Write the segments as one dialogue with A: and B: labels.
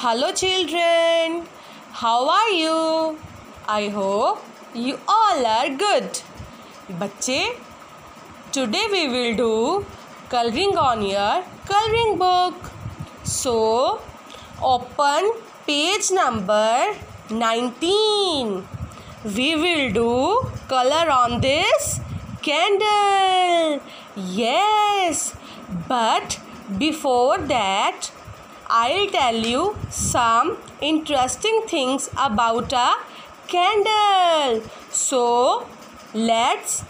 A: Hello, children. How are you? I hope you all are good. Bache. today we will do coloring on your coloring book. So open page number 19. We will do color on this candle. Yes, but before that I'll tell you some interesting things about a candle. So let's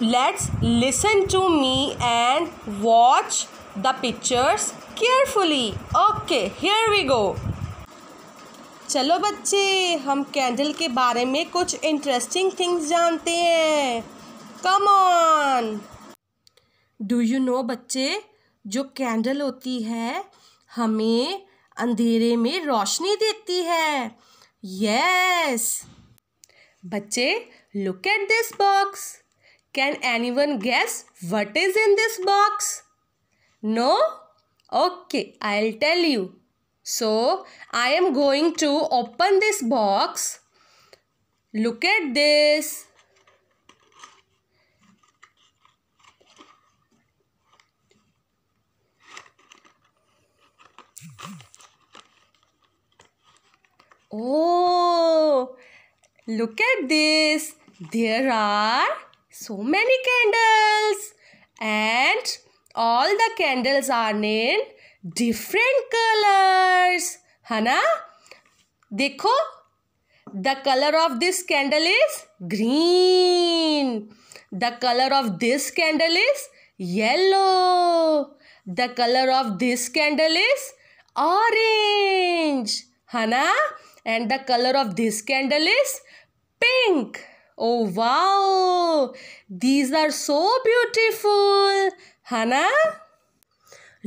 A: let's listen to me and watch the pictures carefully. Okay, here we go. चलो बच्चे हम candle के बारे में कुछ interesting things जानते हैं come on do you know बच्चे जो कैंडल होती है हमें अंधेरे में रोशनी देती है यस बच्चे look at this box can anyone guess what is in this box no okay I tell you so I am going to open this box look at this Oh, look at this. There are so many candles and all the candles are in different colors. Hana, dekho, the color of this candle is green. The color of this candle is yellow. The color of this candle is orange. Hana? And the color of this candle is pink. Oh wow! These are so beautiful. Hana?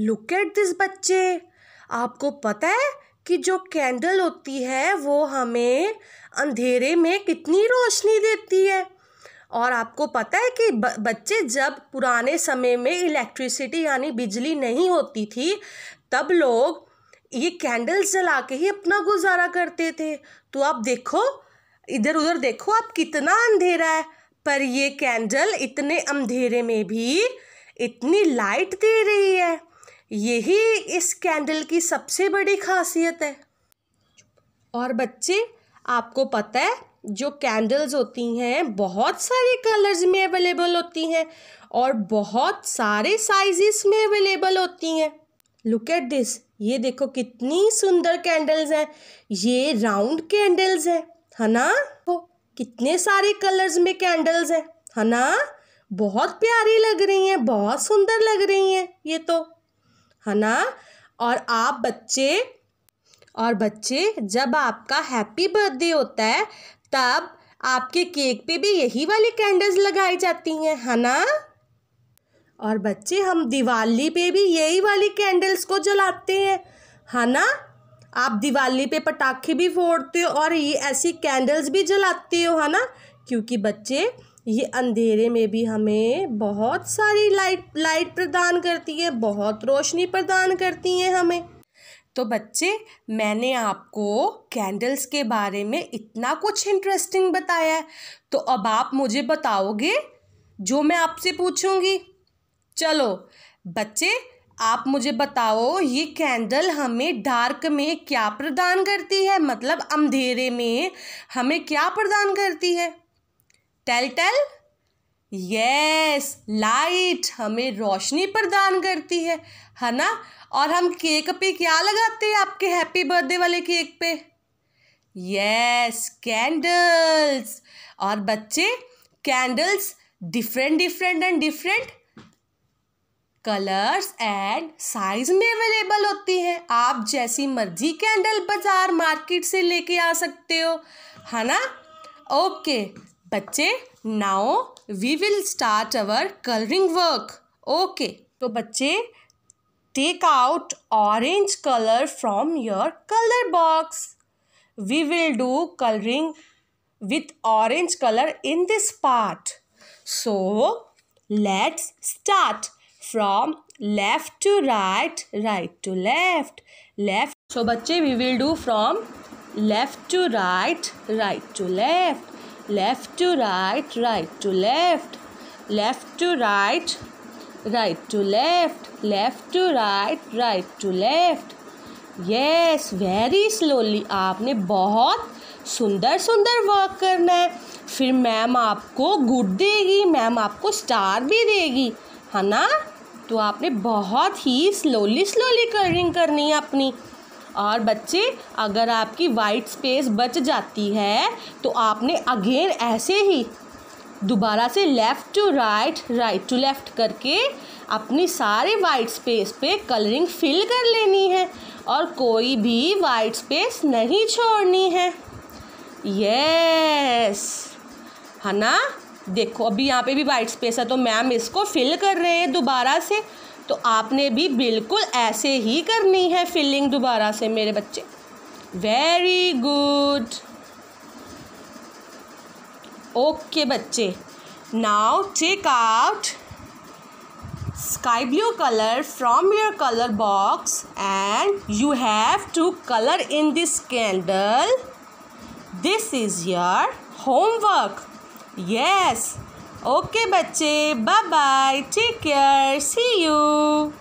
A: Look at this बच्चे aapko pata hai कि जो candle होती है वो हमें अंधेरे में कितनी रोशनी देती है और आपको पता है कि बच्चे जब पुराने समय में इलेक्ट्रिसिटी यानी बिजली नहीं होती थी तब लोग ये कैंडल्स जला के ही अपना गुजारा करते थे तो आप देखो इधर उधर देखो आप कितना अंधेरा है पर ये कैंडल इतने अंधेरे में भी इतनी लाइट दे रही है यही इस कैंडल की सबसे बड़ी खासियत है और बच्चे आपको पता है जो कैंडल्स होती हैं बहुत सारे कलर्स में अवेलेबल होती हैं और बहुत सारे साइजेस में अवेलेबल होती हैं लुक एट दिस ये देखो कितनी सुंदर कैंडल्स हैं ये राउंड कैंडल्स हैं है ना वो कितने सारे कलर्स में कैंडल्स हैं है ना बहुत प्यारी लग रही हैं बहुत सुंदर लग रही हैं ये तो है ना और आप बच्चे और बच्चे जब आपका हैप्पी बर्थडे होता है तब आपके केक पे भी यही वाली कैंडल्स लगाई जाती हैं है ना और बच्चे हम दिवाली पे भी यही वाली कैंडल्स को जलाते हैं है ना आप दिवाली पे पटाखे भी फोड़ते हो और ये ऐसी कैंडल्स भी जलाते हो है ना क्योंकि बच्चे ये अंधेरे में भी हमें बहुत सारी लाइट लाइट प्रदान करती है बहुत रोशनी प्रदान करती है हमें तो बच्चे मैंने आपको कैंडल्स के बारे में इतना कुछ इंटरेस्टिंग बताया है तो अब आप मुझे बताओगे जो मैं आपसे पूछूंगी चलो बच्चे आप मुझे बताओ ये कैंडल हमें डार्क में क्या प्रदान करती है मतलब अंधेरे में हमें क्या प्रदान करती है टेल टेल यस लाइट हमें रोशनी प्रदान करती है है ना और हम केक पे क्या लगाते हैं आपके हैप्पी बर्थडे वाले केक पे यस कैंडल्स और बच्चे candles different different and different colours and size में अवेलेबल होती हैं आप जैसी मर्जी कैंडल बाजार मार्केट से लेके आ सकते हो है ना ओके बच्चे now we will start our colouring work okay तो बच्चे take out orange colour from your colour box we will do colouring with orange colour in this part so let's start from left to right right to left left so बच्चे we will do from left to right right to left left to right right to left left to right right to left left to right right to left yes very slowly आपने बहुत सुंदर सुंदर work करना है फिर ma'am आपको good देगी ma'am आपको स्टार भी देगी है ना तो आपने बहुत ही स्लोली स्लोली कलरिंग करनी है अपनी और बच्चे अगर आपकी वाइट स्पेस बच जाती है तो आपने अगेन ऐसे ही दोबारा से left to right right to left करके अपनी सारे वाइट स्पेस पे कलरिंग फिल कर लेनी है और कोई भी वाइट स्पेस नहीं छोड़नी है यस है ना देखो अभी यहाँ पे भी वाइट स्पेस है तो मैम इसको फिल कर रहे हैं दोबारा से तो आपने भी बिल्कुल ऐसे ही करनी है फिलिंग दोबारा से मेरे बच्चे वेरी गुड ओके बच्चे now take out sky blue colour from your colour box and you have to colour in this candle this is your homework Yes. Okay, बच्चे. Bye bye. Take care. See you.